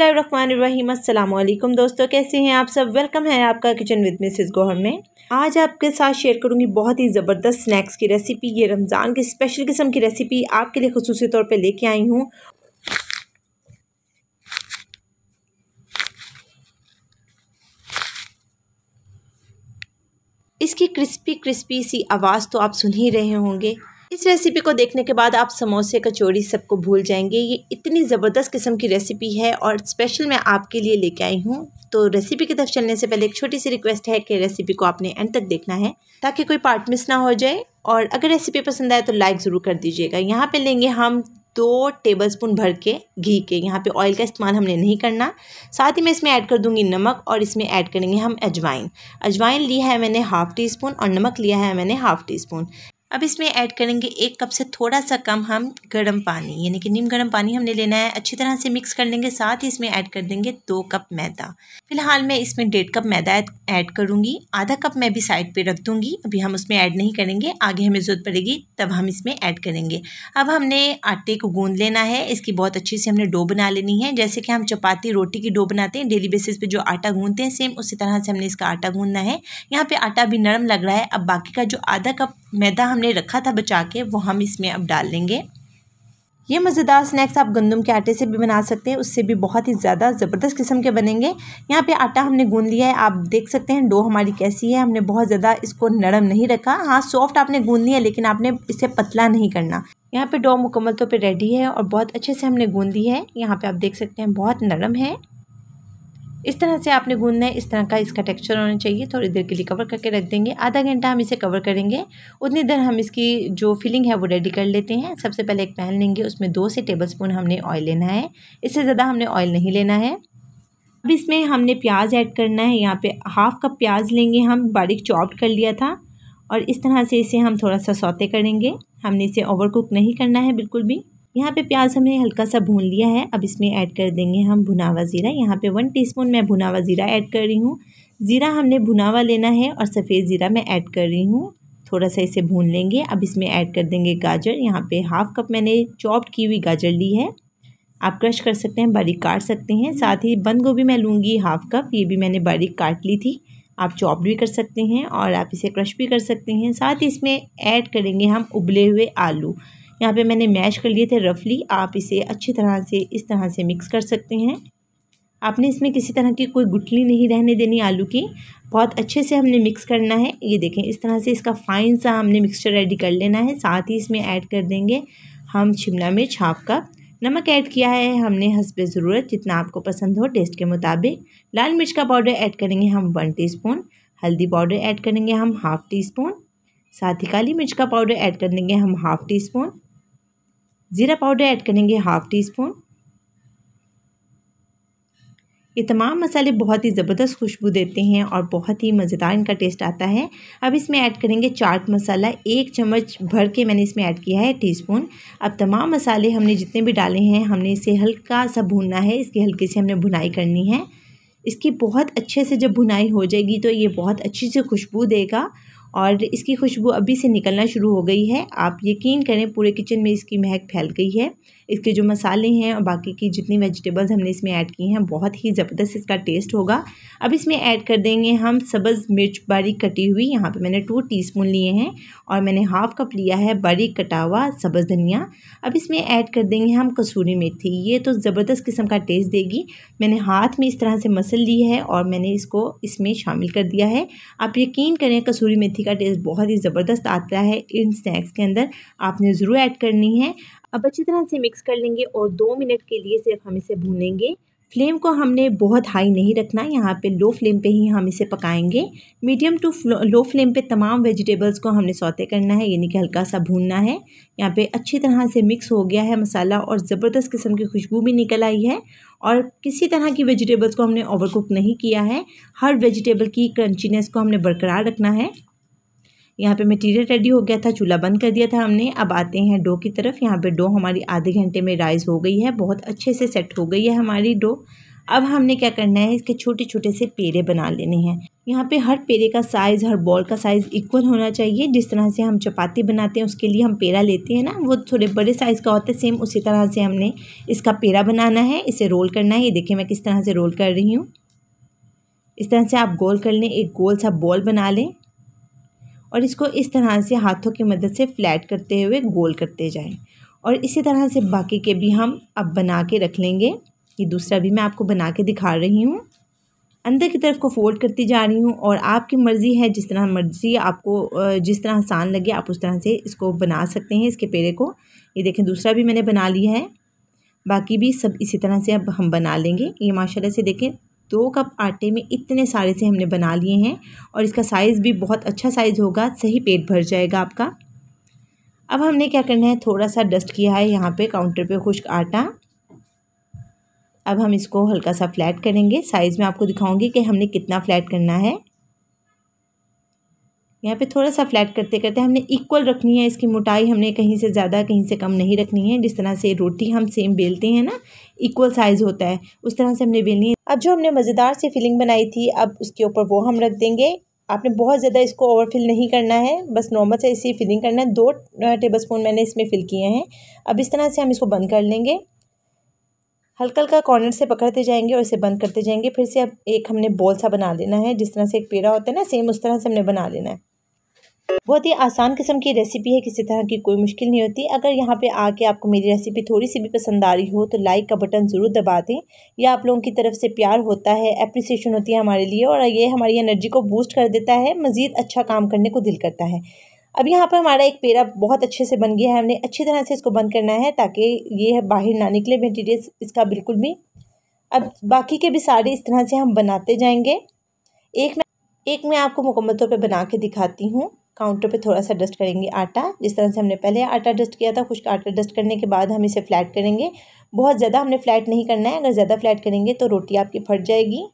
बिसमीम दोस्तों कैसे हैं आप सब वेलकम है आपका किचन विद मिसेस गौहर में आज आपके साथ शेयर करूंगी बहुत ही ज़बरदस्त स्नैक्स की रेसिपी ये रमज़ान की स्पेशल किस्म की रेसिपी आपके लिए खसूस तौर पे लेके आई हूँ इसकी क्रिस्पी क्रिस्पी सी आवाज़ तो आप सुन ही रहे होंगे इस रेसिपी को देखने के बाद आप समोसे कचौड़ी सबको भूल जाएंगे ये इतनी ज़बरदस्त किस्म की रेसिपी है और स्पेशल मैं आपके लिए लेके आई हूँ तो रेसिपी की तरफ चलने से पहले एक छोटी सी रिक्वेस्ट है कि रेसिपी को आपने एंड तक देखना है ताकि कोई पार्ट मिस ना हो जाए और अगर रेसिपी पसंद आए तो लाइक ज़रूर कर दीजिएगा यहाँ पर लेंगे हम दो टेबल स्पून भर के घी के यहाँ पर ऑयल का इस्तेमाल हमने नहीं करना साथ ही मैं इसमें ऐड कर दूँगी नमक और इसमें ऐड करेंगे हम अजवाइन अजवाइन लिया है मैंने हाफ़ टी स्पून और नमक लिया है मैंने हाफ़ टी स्पून अब इसमें ऐड करेंगे एक कप से थोड़ा सा कम हम गर्म पानी यानी कि नीम गर्म पानी हमने लेना है अच्छी तरह से मिक्स कर लेंगे साथ ही इसमें ऐड कर देंगे दो कप मैदा फिलहाल मैं इसमें डेढ़ कप मैदा ऐड करूँगी आधा कप मैं भी साइड पर रख दूँगी अभी हम उसमें ऐड नहीं करेंगे आगे हमें ज़रूरत पड़ेगी तब हम इसमें ऐड करेंगे अब हमने आटे को गूँध लेना है इसकी बहुत अच्छी से हमने डो बना लेनी है जैसे कि हम चपाती रोटी की डो बनाते हैं डेली बेसिस पर जो आटा गूँधते हैं सेम उसी तरह से हमने इसका आटा गूँधना है यहाँ पर आटा भी नरम लग रहा है अब बाकी का जो आधा कप मैदा हमने हमने रखा था बचा के वो हम इसमें अब डाल देंगे ये मज़ेदार स्नैक्स आप गंदम के आटे से भी बना सकते हैं उससे भी बहुत ही ज़्यादा ज़बरदस्त किस्म के बनेंगे यहाँ पे आटा हमने गूंद लिया है आप देख सकते हैं डो हमारी कैसी है हमने बहुत ज़्यादा इसको नरम नहीं रखा हाँ सॉफ्ट आपने गूंद लिया लेकिन आपने इसे पतला नहीं करना यहाँ पे डो मुकम्मल तौर तो पर रेडी है और बहुत अच्छे से हमने ली है यहाँ पर आप देख सकते हैं बहुत नरम है इस तरह से आपने गूंदना है इस तरह का इसका टेक्सचर होना चाहिए थोड़ी देर के लिए कवर करके रख देंगे आधा घंटा हम इसे कवर करेंगे उतनी देर हम इसकी जो फिलिंग है वो रेडी कर लेते हैं सबसे पहले एक पैन लेंगे उसमें दो से टेबल स्पून हमने ऑयल लेना है इससे ज़्यादा हमने ऑयल नहीं लेना है अब इसमें हमने प्याज ऐड करना है यहाँ पे हाफ कप प्याज लेंगे हम बारीक चॉप्ड कर लिया था और इस तरह से इसे हम थोड़ा सा सौते करेंगे हमने इसे ओवर कुक नहीं करना है बिल्कुल भी यहाँ पे प्याज हमने हल्का सा भून लिया है अब इसमें ऐड कर देंगे हम भुनावा ज़ीरा यहाँ पे वन टीस्पून मैं भुनावा ज़ीरा ऐड कर रही हूँ ज़ीरा हमने भुनावा लेना है और सफ़ेद ज़ीरा मैं ऐड कर रही हूँ थोड़ा सा इसे भून लेंगे अब इसमें ऐड कर देंगे गाजर यहाँ पर हाफ़ कप मैंने चॉप्ड की हुई गाजर ली है आप क्रश कर सकते हैं बारीक काट सकते हैं साथ ही बंद गोभी मैं लूँगी हाफ़ कप ये भी मैंने बारीक काट ली थी आप चॉप भी कर सकते हैं और आप इसे क्रश भी कर सकते हैं साथ ही इसमें ऐड करेंगे हम उबले हुए आलू यहाँ पे मैंने मैश कर लिए थे रफली आप इसे अच्छी तरह से इस तरह से मिक्स कर सकते हैं आपने इसमें किसी तरह की कोई गुटली नहीं रहने देनी आलू की बहुत अच्छे से हमने मिक्स करना है ये देखें इस तरह से इसका फाइन सा हमने मिक्सचर रेडी कर लेना है साथ ही इसमें ऐड कर देंगे हम शिमला मिर्च हाफ कप नमक ऐड किया है हमने हंसब ज़रूरत जितना आपको पसंद हो टेस्ट के मुताबिक लाल मिर्च का पाउडर ऐड करेंगे हम वन टीस्पून हल्दी पाउडर ऐड करेंगे हम हाफ़ टी स्पून साथ ही काली मिर्च का पाउडर ऐड कर देंगे हम हाफ़ टी स्पून ज़ीरा पाउडर ऐड करेंगे हाफ़ टी स्पून ये तमाम मसाले बहुत ही ज़बरदस्त खुशबू देते हैं और बहुत ही मज़ेदार इनका टेस्ट आता है अब इसमें ऐड करेंगे चाट मसाला एक चम्मच भर के मैंने इसमें ऐड किया है टीस्पून अब तमाम मसाले हमने जितने भी डाले हैं हमने इसे हल्का सा भूनना है इसकी हल्के से हमने भुनाई करनी है इसकी बहुत अच्छे से जब भुनाई हो जाएगी तो ये बहुत अच्छी से खुशबू देगा और इसकी खुशबू अभी से निकलना शुरू हो गई है आप यकीन करें पूरे किचन में इसकी महक फैल गई है इसके जो मसाले हैं और बाकी की जितनी वेजिटेबल्स हमने इसमें ऐड की हैं बहुत ही ज़बरदस्त इसका टेस्ट होगा अब इसमें ऐड कर देंगे हम सब्ज़ मिर्च बारीक कटी हुई यहाँ पे मैंने टू टीस्पून लिए हैं और मैंने हाफ़ कप लिया है बारीक कटा हुआ सब्ज़ धनिया अब इसमें ऐड कर देंगे हम कसूरी मेथी ये तो ज़बरदस्त किस्म का टेस्ट देगी मैंने हाथ में इस तरह से मसल ली है और मैंने इसको इसमें शामिल कर दिया है आप यकीन करें कसूरी मेथी का टेस्ट बहुत ही ज़बरदस्त आता है इन स्नैक्स के अंदर आपने ज़रूर ऐड करनी है अब अच्छी तरह से मिक्स कर लेंगे और दो मिनट के लिए सिर्फ हम इसे भूनेंगे फ्लेम को हमने बहुत हाई नहीं रखना यहाँ पे लो फ्लेम पे ही हम इसे पकाएंगे मीडियम टू लो फ्लेम पे तमाम वेजिटेबल्स को हमने सौते करना है यानी कि हल्का सा भूनना है यहाँ पे अच्छी तरह से मिक्स हो गया है मसाला और ज़बरदस्त किस्म की खुशबू भी निकल आई है और किसी तरह की वेजिटेबल्स को हमने ओवरकुक नहीं किया है हर वेजिटेबल की क्रंचीनेस को हमने बरकरार रखना है यहाँ पे मटेरियल रेडी हो गया था चूल्हा बंद कर दिया था हमने अब आते हैं डो की तरफ यहाँ पे डो हमारी आधे घंटे में राइज़ हो गई है बहुत अच्छे से सेट हो गई है हमारी डो अब हमने क्या करना है इसके छोटे छोटे से पेड़े बना लेने हैं यहाँ पे हर पेड़े का साइज़ हर बॉल का साइज़ इक्वल होना चाहिए जिस तरह से हम चपाती बनाते हैं उसके लिए हम पेड़ा लेते हैं ना वो थोड़े बड़े साइज़ का होता है सेम उसी तरह से हमने इसका पेड़ा बनाना है इसे रोल करना है ये देखिए मैं किस तरह से रोल कर रही हूँ इस तरह से आप गोल कर लें एक गोल सा बॉल बना लें और इसको इस तरह से हाथों की मदद से फ्लैट करते हुए गोल करते जाएं और इसी तरह से बाकी के भी हम अब बना के रख लेंगे ये दूसरा भी मैं आपको बना के दिखा रही हूँ अंदर की तरफ को फोल्ड करती जा रही हूँ और आपकी मर्ज़ी है जिस तरह मर्ज़ी आपको जिस तरह आसान लगे आप उस तरह से इसको बना सकते हैं इसके पेड़े को ये देखें दूसरा भी मैंने बना लिया है बाकी भी सब इसी तरह से अब हम बना लेंगे ये माशाल्लाह से देखें दो कप आटे में इतने सारे से हमने बना लिए हैं और इसका साइज़ भी बहुत अच्छा साइज़ होगा सही पेट भर जाएगा आपका अब हमने क्या करना है थोड़ा सा डस्ट किया है यहाँ पे काउंटर पे खुश्क आटा अब हम इसको हल्का सा फ्लैट करेंगे साइज़ में आपको दिखाऊंगी कि हमने कितना फ्लैट करना है यहाँ पे थोड़ा सा फ्लैट करते करते हमने इक्वल रखनी है इसकी मोटाई हमने कहीं से ज़्यादा कहीं से कम नहीं रखनी है जिस तरह से रोटी हम सेम बेलते हैं ना इक्वल साइज़ होता है उस तरह से हमने बेलनी है अब जो हमने मज़ेदार सी फिलिंग बनाई थी अब उसके ऊपर वो हम रख देंगे आपने बहुत ज़्यादा इसको ओवरफिल नहीं करना है बस नॉर्मल से इसी फिलिंग करना है दो टेबल स्पून मैंने इसमें फ़िल किए हैं अब इस तरह से हम इसको बंद कर लेंगे हल्का हल्का कॉर्नर से पकड़ते जाएंगे और इसे बंद करते जाएंगे फिर से अब एक हमने बॉल सा बना लेना है जिस तरह से एक पेड़ा होता है ना सेम उस तरह से हमने बना लेना है बहुत ही आसान किस्म की रेसिपी है किसी तरह की कोई मुश्किल नहीं होती अगर यहाँ पे आके आपको मेरी रेसिपी थोड़ी सी भी पसंद आ रही हो तो लाइक का बटन ज़रूर दबा दें यह आप लोगों की तरफ से प्यार होता है अप्रिसिएशन होती है हमारे लिए और ये हमारी एनर्जी को बूस्ट कर देता है मज़ीद अच्छा काम करने को दिल करता है अब यहाँ पर हमारा एक पेड़ा बहुत अच्छे से बन गया है हमने अच्छी तरह से इसको बंद करना है ताकि ये बाहर ना निकले मेटीरियल इसका बिल्कुल भी अब बाकी के भी सारे इस तरह से हम बनाते जाएंगे एक मैं एक मैं आपको मुकम्मल तौर पर बना के दिखाती हूँ काउंटर पे थोड़ा सा डस्ट करेंगे आटा जिस तरह से हमने पहले आटा डस्ट किया था खुश्क आटा डस्ट करने के बाद हम इसे फ्लैट करेंगे बहुत ज़्यादा हमने फ्लैट नहीं करना है अगर ज़्यादा फ्लैट करेंगे तो रोटी आपकी फट जाएगी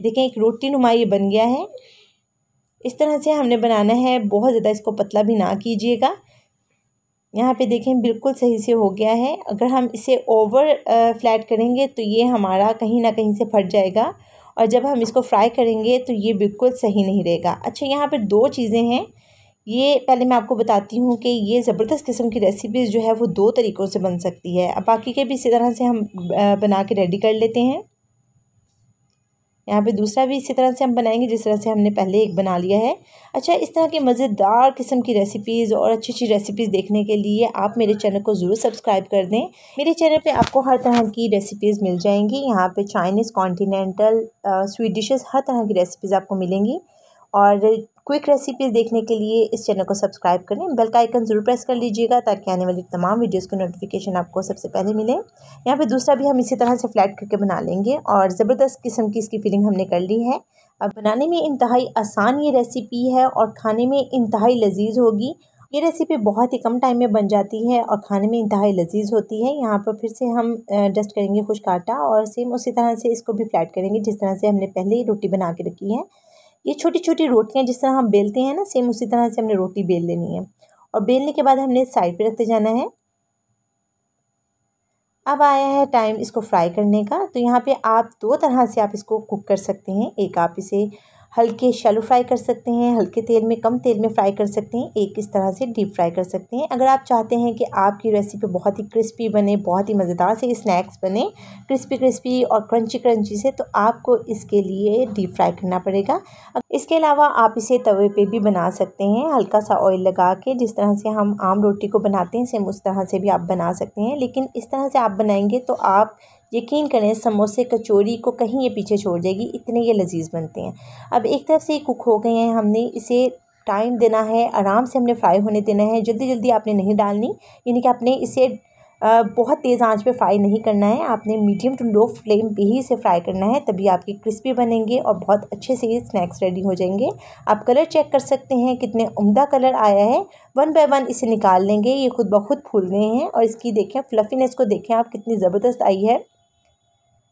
देखें एक रोटी नुमा ये बन गया है इस तरह से हमने बनाना है बहुत ज़्यादा इसको पतला भी ना कीजिएगा यहाँ पे देखें बिल्कुल सही से हो गया है अगर हम इसे ओवर फ्लैट करेंगे तो ये हमारा कहीं ना कहीं से फट जाएगा और जब हम इसको फ्राई करेंगे तो ये बिल्कुल सही नहीं रहेगा अच्छा यहाँ पे दो चीज़ें हैं ये पहले मैं आपको बताती हूँ कि ये ज़बरदस्त किस्म की रेसिपीज़ जो है वो दो तरीक़ों से बन सकती है अब बाकी के भी इसी तरह से हम बना के रेडी कर लेते हैं यहाँ पे दूसरा भी इसी तरह से हम बनाएंगे जिस तरह से हमने पहले एक बना लिया है अच्छा इस तरह की मज़ेदार किस्म की रेसिपीज़ और अच्छी अच्छी रेसिपीज़ देखने के लिए आप मेरे चैनल को ज़रूर सब्सक्राइब कर दें मेरे चैनल पे आपको हर तरह की रेसिपीज़ मिल जाएंगी यहाँ पे चाइनीज़ कॉन्टीनेंटल स्वीट डिशेज़ हर तरह की रेसिपीज़ आपको मिलेंगी और क्विक रेसिपीज़ देखने के लिए इस चैनल को सब्सक्राइब करें बेल का आइकन ज़रूर प्रेस कर लीजिएगा ताकि आने वाली तमाम वीडियोस की नोटिफिकेशन आपको सबसे पहले मिले यहाँ पे दूसरा भी हम इसी तरह से फ्लैट करके बना लेंगे और ज़बरदस्त किस्म की इसकी फीलिंग हमने कर ली है अब बनाने में इंतहाई आसान ये रेसिपी है और खाने में इंतहाई लजीज होगी ये रेसिपी बहुत ही कम टाइम में बन जाती है और खाने में इंतहाई लजीज होती है यहाँ पर फिर से हम डस्ट करेंगे खुश काटा और सेम उसी तरह से इसको भी फ्लैट करेंगे जिस तरह से हमने पहले ही रोटी बना के रखी है ये छोटी छोटी रोटियाँ जिस तरह हम बेलते हैं ना सेम उसी तरह से हमने रोटी बेल लेनी है और बेलने के बाद हमने साइड पर रखते जाना है अब आया है टाइम इसको फ्राई करने का तो यहाँ पे आप दो तरह से आप इसको कुक कर सकते हैं एक आप इसे हल्के शैलो फ्राई कर सकते हैं हल्के तेल में कम तेल में फ्राई कर सकते हैं एक इस तरह से डीप फ्राई कर सकते हैं अगर आप चाहते हैं कि आपकी रेसिपी बहुत ही क्रिस्पी बने बहुत ही मज़ेदार से स्नैक्स बने क्रिस्पी क्रिस्पी और क्रंची क्रंची से तो आपको इसके लिए डीप फ्राई करना पड़ेगा इसके अलावा आप इसे तवे पर भी बना सकते हैं हल्का सा ऑयल लगा के जिस तरह से हम आम रोटी को बनाते हैं सेम उस तरह से भी आप बना सकते हैं लेकिन इस तरह से आप बनाएंगे तो आप यकीन करें समोसे कचौरी को कहीं ये पीछे छोड़ जाएगी इतने ये लजीज बनते हैं अब एक तरफ से ये कुक हो गए हैं हमने इसे टाइम देना है आराम से हमने फ्राई होने देना है जल्दी जल्दी आपने नहीं डालनी यानी कि आपने इसे बहुत तेज़ आंच पे फ्राई नहीं करना है आपने मीडियम टू लो फ्लेम पे ही इसे फ्राई करना है तभी आपके क्रिस्पी बनेंगे और बहुत अच्छे से ये स्नैक्स रेडी हो जाएंगे आप कलर चेक कर सकते हैं कितने उम्दा कलर आया है वन बाय वन इसे निकाल लेंगे ये खुद ब खुद फूल गए हैं और इसकी देखें फ्लफीनेस को देखें आप कितनी ज़बरदस्त आई है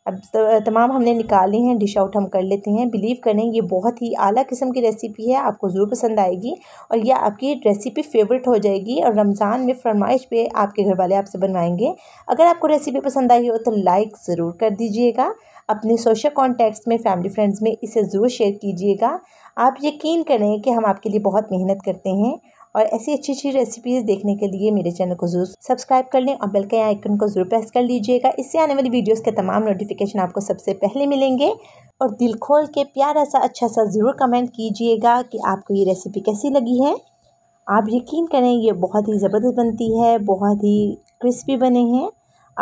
अब तमाम हमने निकाले हैं डिश आउट हम कर लेते हैं बिलीव करें ये बहुत ही आला किस्म की रेसिपी है आपको ज़रूर पसंद आएगी और यह आपकी रेसिपी फेवरेट हो जाएगी और रमज़ान में फरमाइश पे आपके घर वाले आपसे बनवाएंगे अगर आपको रेसिपी पसंद आई हो तो लाइक ज़रूर कर दीजिएगा अपने सोशल कॉन्टैक्ट्स में फैमिली फ्रेंड्स में इसे ज़रूर शेयर कीजिएगा आप यकीन करें कि हम आपके लिए बहुत मेहनत करते हैं और ऐसी अच्छी अच्छी रेसिपीज़ देखने के लिए मेरे चैनल को जरूर सब्सक्राइब कर लें और बेल के आइकन को जरूर प्रेस कर लीजिएगा इससे आने वाली वीडियोज़ के तमाम नोटिफिकेशन आपको सबसे पहले मिलेंगे और दिल खोल के प्यारा सा अच्छा सा ज़रूर कमेंट कीजिएगा कि आपको ये रेसिपी कैसी लगी है आप यकीन करें ये बहुत ही ज़बरदस्त बनती है बहुत ही क्रिस्पी बने हैं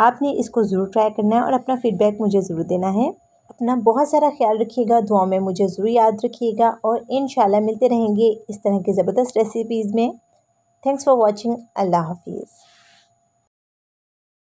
आपने इसको ज़रूर ट्राई करना है और अपना फीडबैक मुझे ज़रूर देना है अपना बहुत सारा ख्याल रखिएगा दुआ में मुझे ज़रूर याद रखिएगा और इन मिलते रहेंगे इस तरह की ज़बरदस्त रेसिपीज़ में थैंक्स फॉर वॉचिंग अल्लाह हाफिज़